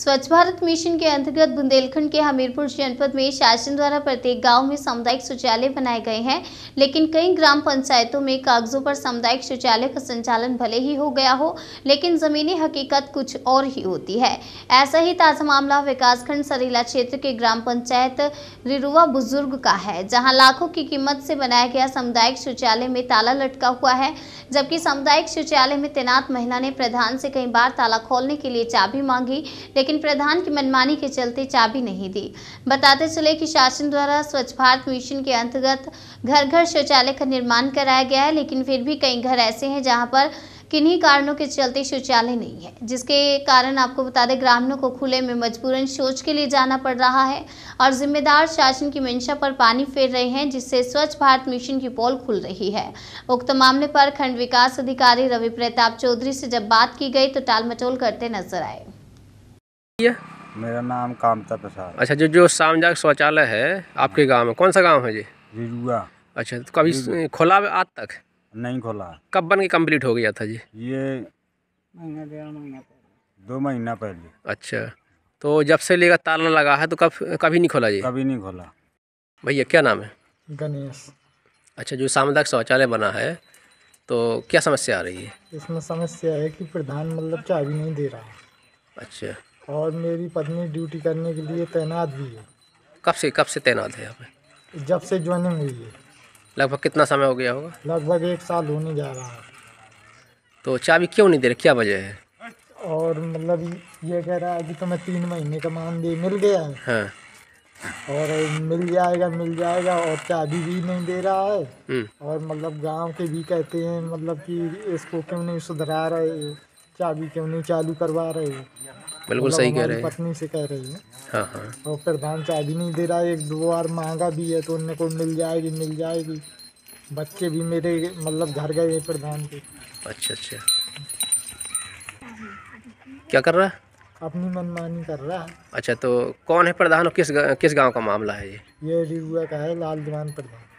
स्वच्छ भारत मिशन के अंतर्गत बुंदेलखंड के हमीरपुर जनपद में शासन द्वारा प्रत्येक गांव में सामुदायिक शौचालय बनाए गए हैं लेकिन कई ग्राम पंचायतों में कागजों पर सामुदायिक शौचालय का संचालन भले ही हो गया हो लेकिन ज़मीनी हकीकत कुछ और ही होती है ऐसा ही ताज़ा मामला विकासखंड सरीला क्षेत्र के ग्राम पंचायत रिरुआ बुजुर्ग का है जहाँ लाखों की कीमत से बनाया गया सामुदायिक शौचालय में ताला लटका हुआ है जबकि सामुदायिक शौचालय में तैनात महिला ने प्रधान से कई बार ताला खोलने के लिए चाबी मांगी लेकिन लेकिन प्रधान की मनमानी के चलते चाबी नहीं दी बताते चले कि शासन द्वारा स्वच्छ भारत मिशन के अंतर्गत घर घर शौचालय का निर्माण कराया गया है लेकिन फिर भी कई घर ऐसे हैं जहाँ पर किन्हीं कारणों के चलते शौचालय नहीं है जिसके कारण आपको बता दें ग्रामीणों को खुले में मजबूरन शौच के लिए जाना पड़ रहा है और जिम्मेदार शासन की मंशा पर पानी फेर रहे हैं जिससे स्वच्छ भारत मिशन की पोल खुल रही है उक्त मामले पर खंड विकास अधिकारी रवि प्रताप चौधरी से जब बात की गई तो टाल मटोल करते नजर आए ये मेरा नाम कामता प्रसाद अच्छा जो जो सामजाक शौचालय है आपके गांव में कौन सा गांव है जी रिजुआ अच्छा तो कभी खोला आज तक नहीं खोला कब बन के कम्प्लीट हो गया था जी ये दो महीना पहले अच्छा तो जब से लेगा ताला लगा है तो कब कभी नहीं खोला जी कभी नहीं खोला भैया क्या नाम है गणेश अच्छा जो सामुदायिक शौचालय बना है तो क्या समस्या आ रही है इसमें समस्या है कि प्रधान मतलब चाबी नहीं दे रहा अच्छा और मेरी पत्नी ड्यूटी करने के लिए तैनात भी है कब से कब से तैनात है आप जब से ज्वाइनिंग हुई है लगभग कितना समय हो गया होगा लगभग एक साल होने जा रहा है तो चाबी क्यों नहीं दे रही क्या वजह है और मतलब ये कह रहा है कि तुम्हें तीन महीने का मान दे मिल गया है हाँ। और मिल जाएगा मिल जाएगा और चाबी भी नहीं दे रहा है हम्म। और मतलब गांव के भी कहते हैं मतलब कि इसको क्यों नहीं सुधरा रहे चाबी क्यों नहीं चालू करवा रहे बिल्कुल मतलब सही कह रहे हैं पत्नी से कह रही है हाँ हाँ और प्रधान शादी नहीं दे रहा है एक दो बार महंगा भी है तो उनने को मिल जाएगी मिल जाएगी बच्चे भी मेरे मतलब घर गए हैं प्रधान के अच्छा अच्छा क्या कर रहा है अपनी मनमानी कर रहा है अच्छा तो कौन है प्रधान और किस किस गांव का मामला है ये ये रिहुआ का है लाल दीवान प्रधान